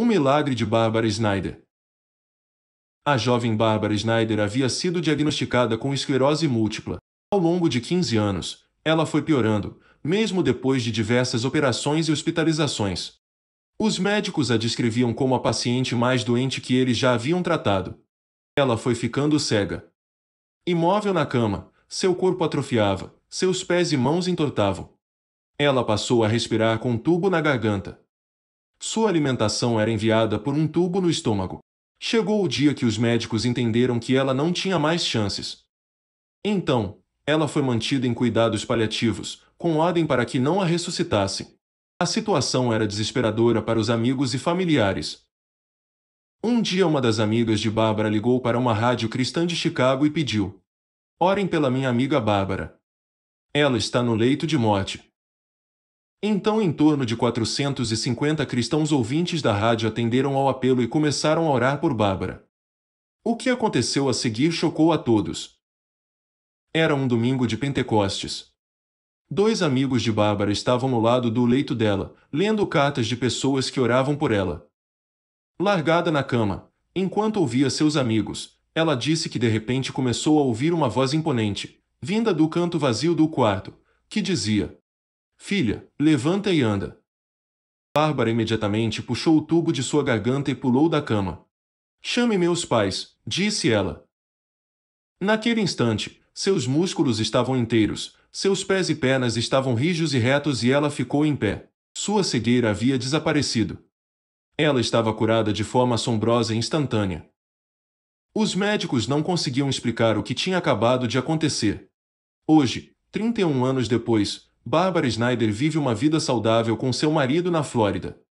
Um milagre de Barbara Snyder. A jovem Barbara Snyder havia sido diagnosticada com esclerose múltipla. Ao longo de 15 anos, ela foi piorando, mesmo depois de diversas operações e hospitalizações. Os médicos a descreviam como a paciente mais doente que eles já haviam tratado. Ela foi ficando cega. Imóvel na cama, seu corpo atrofiava, seus pés e mãos entortavam. Ela passou a respirar com um tubo na garganta. Sua alimentação era enviada por um tubo no estômago. Chegou o dia que os médicos entenderam que ela não tinha mais chances. Então, ela foi mantida em cuidados paliativos, com ordem para que não a ressuscitassem. A situação era desesperadora para os amigos e familiares. Um dia, uma das amigas de Bárbara ligou para uma rádio cristã de Chicago e pediu: Orem pela minha amiga Bárbara. Ela está no leito de morte. Então, em torno de 450 cristãos ouvintes da rádio atenderam ao apelo e começaram a orar por Bárbara. O que aconteceu a seguir chocou a todos. Era um domingo de Pentecostes. Dois amigos de Bárbara estavam ao lado do leito dela, lendo cartas de pessoas que oravam por ela. Largada na cama, enquanto ouvia seus amigos, ela disse que de repente começou a ouvir uma voz imponente, vinda do canto vazio do quarto, que dizia: Filha, levanta e anda. Bárbara imediatamente puxou o tubo de sua garganta e pulou da cama. Chame meus pais, disse ela. Naquele instante, seus músculos estavam inteiros, seus pés e pernas estavam rijos e retos e ela ficou em pé. Sua cegueira havia desaparecido. Ela estava curada de forma assombrosa e instantânea. Os médicos não conseguiam explicar o que tinha acabado de acontecer. Hoje, 31 anos depois, Bárbara Snyder vive uma vida saudável com seu marido na Flórida.